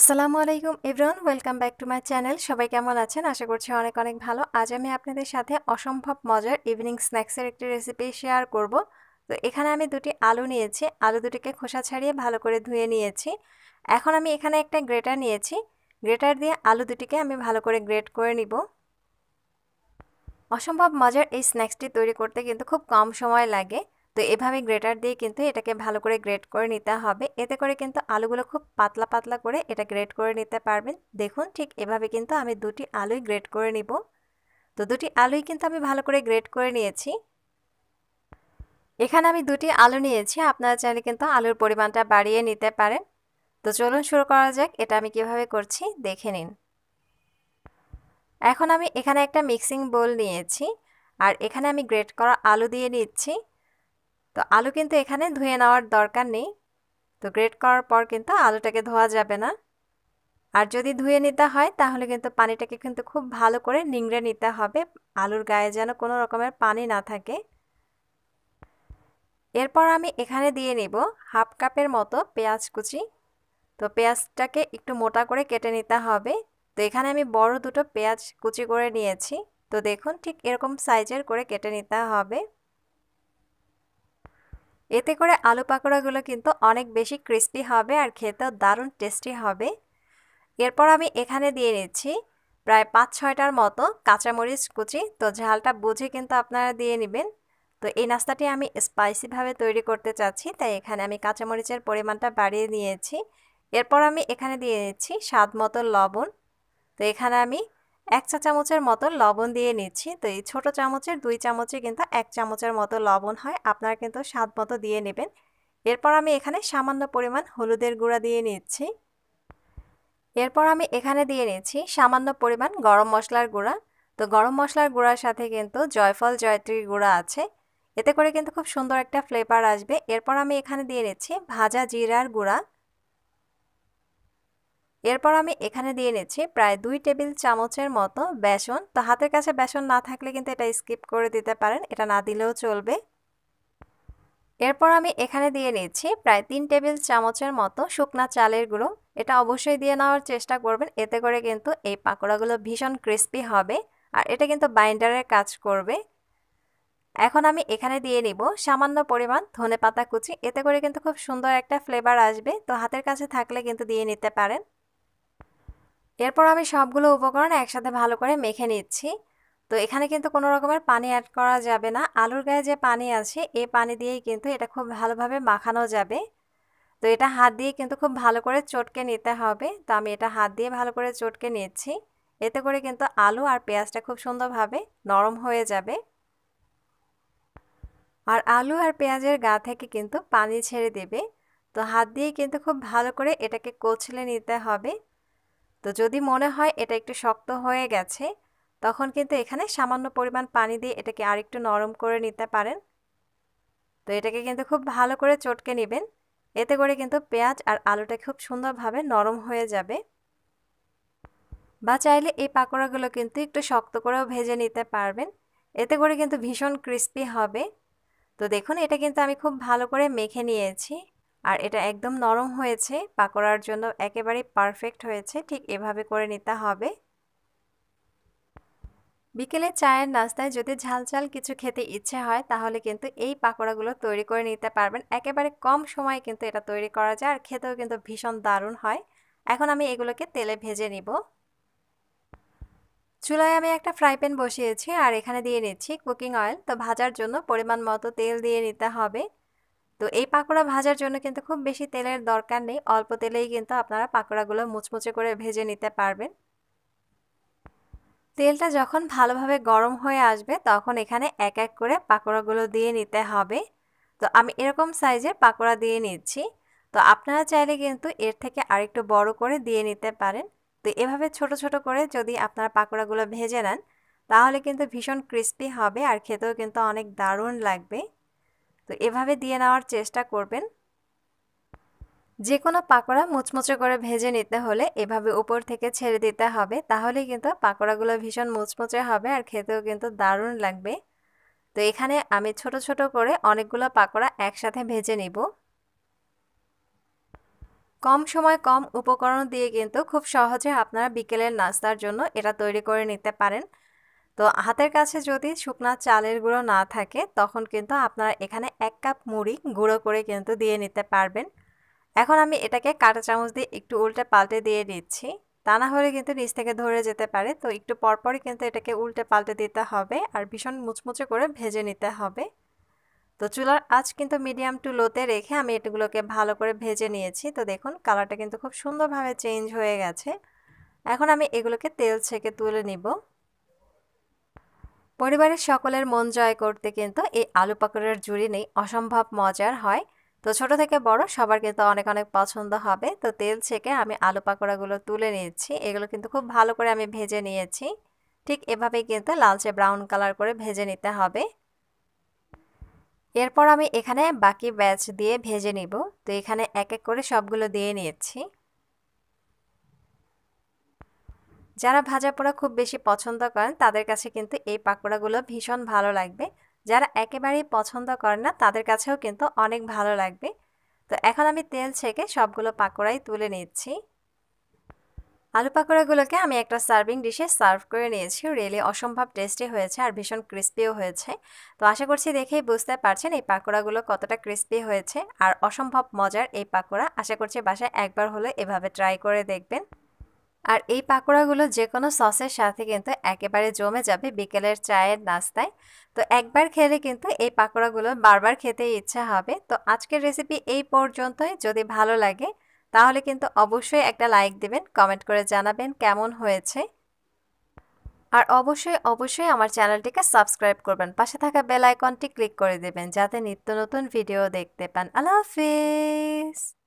আসসালামু আলাইকুম everyone welcome back to my channel সবাই কেমন আছেন আশা করছি অনেক অনেক ভালো আজ আমি আপনাদের সাথে অসম্ভব মজার ইভিনিং স্ন্যাক্সের একটি রেসিপি শেয়ার করব তো এখানে আমি দুটি আলু নিয়েছি আলু দুটিকে খোসা ছাড়িয়ে ভালো করে ধুয়ে নিয়েছি এখন আমি এখানে একটা গ্রেটার নিয়েছি গ্রেটার দিয়ে আলু দুটিকে আমি ভালো করে গ্রেট করে নিব অসম্ভব মজার এই স্ন্যাক্সটি তৈরি করতে কিন্তু খুব কম সময় লাগে তো এভাবে গ্রেটার দিয়ে কিন্তু এটাকে ভালো করে গ্রেট করে নিতে হবে এতে করে কিন্তু আলুগুলো খুব পাতলা পাতলা করে এটা গ্রেট করে নিতে পারবেন দেখুন ঠিক এভাবে কিন্তু আমি দুটি আলুই গ্রেট করে নিব তো দুটি আলুই কিন্তু আমি ভালো করে গ্রেট করে নিয়েছি এখানে আমি দুটি আলু নিয়েছি আপনারা চাইলে কিন্তু আলুর পরিমাণটা বাড়িয়ে নিতে পারেন তো চলুন শুরু করা যাক এটা আমি কিভাবে করছি দেখে নিন এখন আমি এখানে একটা মিক্সিং বোল নিয়েছি আর এখানে আমি গ্রেট করা আলু দিয়ে নিচ্ছি তো আলু কিন্তু এখানে ধুয়ে নেওয়ার দরকার নেই তো গ্রেট করার পর কিন্তু আলুটাকে ধোয়া যাবে না আর যদি ধুয়ে নিতে হয় তাহলে কিন্তু পানিটাকে কিন্তু খুব ভালো করে নিংড়ে নিতে হবে আলুর গায়ে যেন কোনো রকমের পানি না থাকে এরপর আমি এখানে দিয়ে নেব হাফ কাপের মতো পেঁয়াজ কুচি তো পেঁয়াজটাকে একটু মোটা করে কেটে নিতে হবে তো এখানে আমি বড় দুটো পেঁয়াজ কুচি করে নিয়েছি তো দেখুন ঠিক এরকম সাইজের করে কেটে নিতে হবে এতে করে আলু পাকোড়াগুলো কিন্তু অনেক বেশি ক্রিস্পি হবে আর খেতেও দারুণ টেস্টি হবে এরপর আমি এখানে দিয়ে নিচ্ছি প্রায় পাঁচ ছয়টার মতো কাঁচামরিচ কুচি তো ঝালটা বুঝে কিন্তু আপনারা দিয়ে নেবেন তো এই নাস্তাটি আমি স্পাইসিভাবে তৈরি করতে চাচ্ছি তাই এখানে আমি কাঁচামরিচের পরিমাণটা বাড়িয়ে নিয়েছি এরপর আমি এখানে দিয়ে দিচ্ছি স্বাদ মতো লবণ তো এখানে আমি এক চা চামচের মতো লবণ দিয়ে নিচ্ছি তো এই ছোটো চামচের দুই চামচে কিন্তু এক চামচের মতো লবণ হয় আপনারা কিন্তু স্বাদ মতো দিয়ে নেবেন এরপর আমি এখানে সামান্য পরিমাণ হলুদের গুঁড়া দিয়ে নিচ্ছি এরপর আমি এখানে দিয়ে নিচ্ছি সামান্য পরিমাণ গরম মশলার গুঁড়া তো গরম মশলার গুঁড়ার সাথে কিন্তু জয়ফল জয়ত্রীর গুঁড়া আছে এতে করে কিন্তু খুব সুন্দর একটা ফ্লেভার আসবে এরপর আমি এখানে দিয়ে নিচ্ছি ভাজা জিরার গুঁড়া এরপর আমি এখানে দিয়ে নিচ্ছি প্রায় দুই টেবিল চামচের মতো বেসন তো হাতের কাছে বেসন না থাকলে কিন্তু এটা স্কিপ করে দিতে পারেন এটা না দিলেও চলবে এরপর আমি এখানে দিয়ে নিচ্ছি প্রায় তিন টেবিল চামচের মতো শুকনা চালের গুঁড়ো এটা অবশ্যই দিয়ে নেওয়ার চেষ্টা করবেন এতে করে কিন্তু এই পাকোড়াগুলো ভীষণ ক্রিস্পি হবে আর এটা কিন্তু বাইন্ডারের কাজ করবে এখন আমি এখানে দিয়ে নিব সামান্য পরিমাণ ধনে পাতা কুচি এতে করে কিন্তু খুব সুন্দর একটা ফ্লেভার আসবে তো হাতের কাছে থাকলে কিন্তু দিয়ে নিতে পারেন এরপর আমি সবগুলো উপকরণ একসাথে ভালো করে মেখে নিচ্ছি তো এখানে কিন্তু কোনো রকমের পানি অ্যাড করা যাবে না আলুর গায়ে যে পানি আছে এই পানি দিয়েই কিন্তু এটা খুব ভালোভাবে মাখানো যাবে তো এটা হাত দিয়ে কিন্তু খুব ভালো করে চটকে নিতে হবে তো আমি এটা হাত দিয়ে ভালো করে চটকে নিচ্ছি এতে করে কিন্তু আলু আর পেঁয়াজটা খুব সুন্দরভাবে নরম হয়ে যাবে আর আলু আর পেঁয়াজের গা থেকে কিন্তু পানি ছেড়ে দেবে তো হাত দিয়ে কিন্তু খুব ভালো করে এটাকে কচলে নিতে হবে তো যদি মনে হয় এটা একটু শক্ত হয়ে গেছে তখন কিন্তু এখানে সামান্য পরিমাণ পানি দিয়ে এটাকে আরেকটু নরম করে নিতে পারেন তো এটাকে কিন্তু খুব ভালো করে চটকে নেবেন এতে করে কিন্তু পেঁয়াজ আর আলুটা খুব সুন্দরভাবে নরম হয়ে যাবে বা চাইলে এই পাকোড়াগুলো কিন্তু একটু শক্ত করেও ভেজে নিতে পারবেন এতে করে কিন্তু ভীষণ ক্রিস্পি হবে তো দেখুন এটা কিন্তু আমি খুব ভালো করে মেখে নিয়েছি আর এটা একদম নরম হয়েছে পাকোড়ার জন্য একেবারে পারফেক্ট হয়েছে ঠিক এভাবে করে নিতে হবে বিকেলে চায়ের নাস্তায় যদি ঝাল ঝাল কিছু খেতে ইচ্ছে হয় তাহলে কিন্তু এই পাকোড়াগুলো তৈরি করে নিতে পারবেন একেবারে কম সময়ে কিন্তু এটা তৈরি করা যায় আর খেতেও কিন্তু ভীষণ দারুণ হয় এখন আমি এগুলোকে তেলে ভেজে নিব চুলায় আমি একটা ফ্রাই প্যান বসিয়েছি আর এখানে দিয়ে নিচ্ছি কুকিং অয়েল তো ভাজার জন্য পরিমাণ মতো তেল দিয়ে নিতে হবে তো এই পাকোড়া ভাজার জন্য কিন্তু খুব বেশি তেলের দরকার নেই অল্প তেলেই কিন্তু আপনারা পাকোড়াগুলো মুচমুচে করে ভেজে নিতে পারবেন তেলটা যখন ভালোভাবে গরম হয়ে আসবে তখন এখানে এক এক করে পাকোড়াগুলো দিয়ে নিতে হবে তো আমি এরকম সাইজের পাকোড়া দিয়ে নিচ্ছি তো আপনারা চাইলে কিন্তু এর থেকে আরেকটু বড় করে দিয়ে নিতে পারেন তো এভাবে ছোট ছোট করে যদি আপনারা পাকোড়াগুলো ভেজে নেন তাহলে কিন্তু ভীষণ ক্রিস্পি হবে আর খেতেও কিন্তু অনেক দারুণ লাগবে তো এভাবে দিয়ে নেওয়ার চেষ্টা করবেন যে কোনো পাকোড়া মুচমুচে করে ভেজে নিতে হলে এভাবে উপর থেকে ছেড়ে দিতে হবে তাহলে কিন্তু পাকোড়াগুলো ভীষণ মুচমুচে হবে আর খেতেও কিন্তু দারুণ লাগবে তো এখানে আমি ছোট ছোট করে অনেকগুলো পাকোড়া একসাথে ভেজে নিব কম সময় কম উপকরণ দিয়ে কিন্তু খুব সহজে আপনারা বিকেলের নাস্তার জন্য এটা তৈরি করে নিতে পারেন তো হাতের কাছে যদি শুকনা চালের গুঁড়ো না থাকে তখন কিন্তু আপনারা এখানে এক কাপ মুড়ি গুঁড়ো করে কিন্তু দিয়ে নিতে পারবেন এখন আমি এটাকে কাঁটা চামচ দিয়ে একটু উল্টে পাল্টে দিয়ে নিচ্ছি তা না হলে কিন্তু নিচ থেকে ধরে যেতে পারে তো একটু পরপরই কিন্তু এটাকে উল্টে পাল্টে দিতে হবে আর ভীষণ মুচমুচে করে ভেজে নিতে হবে তো চুলার আঁচ কিন্তু মিডিয়াম টু লোতে রেখে আমি এগুলোকে ভালো করে ভেজে নিয়েছি তো দেখুন কালারটা কিন্তু খুব সুন্দরভাবে চেঞ্জ হয়ে গেছে এখন আমি এগুলোকে তেল ছেঁকে তুলে নিব পরিবারের সকলের মন জয় করতে কিন্তু এই আলু পাকোড়ার জুড়ি নেই অসম্ভব মজার হয় তো ছোট থেকে বড় সবার কিন্তু অনেক অনেক পছন্দ হবে তো তেল ছেঁকে আমি আলু পাকোড়াগুলো তুলে নিয়েছি এগুলো কিন্তু খুব ভালো করে আমি ভেজে নিয়েছি ঠিক এভাবেই কিন্তু লালচে ব্রাউন কালার করে ভেজে নিতে হবে এরপর আমি এখানে বাকি ব্যাচ দিয়ে ভেজে নিব তো এখানে এক এক করে সবগুলো দিয়ে নিয়েছি যারা ভাজা পোড়া খুব বেশি পছন্দ করেন তাদের কাছে কিন্তু এই পাকোড়াগুলো ভীষণ ভালো লাগবে যারা একেবারেই পছন্দ করেন না তাদের কাছেও কিন্তু অনেক ভালো লাগবে তো এখন আমি তেল ছেঁকে সবগুলো পাকোড়াই তুলে নিচ্ছি আলু পাকোড়াগুলোকে আমি একটা সার্ভিং ডিশে সার্ভ করে নিয়েছি রিয়েলি অসম্ভব টেস্টি হয়েছে আর ভীষণ ক্রিস্পিও হয়েছে তো আশা করছি দেখেই বুঝতে পারছেন এই পাকোড়াগুলো কতটা ক্রিস্পি হয়েছে আর অসম্ভব মজার এই পাকোড়া আশা করছি বাসায় একবার হলে এভাবে ট্রাই করে দেখবেন আর এই পাকোড়াগুলো যে কোনো সসের সাথে কিন্তু একেবারে জমে যাবে বিকেলের চায়ের নাস্তায় তো একবার খেলে কিন্তু এই পাকোড়াগুলো বারবার খেতে ইচ্ছা হবে তো আজকের রেসিপি এই পর্যন্তই যদি ভালো লাগে তাহলে কিন্তু অবশ্যই একটা লাইক দেবেন কমেন্ট করে জানাবেন কেমন হয়েছে আর অবশ্যই অবশ্যই আমার চ্যানেলটিকে সাবস্ক্রাইব করবেন পাশে থাকা বেল আইকনটি ক্লিক করে দেবেন যাতে নিত্য নতুন ভিডিও দেখতে পান আল্লাহ হাফিজ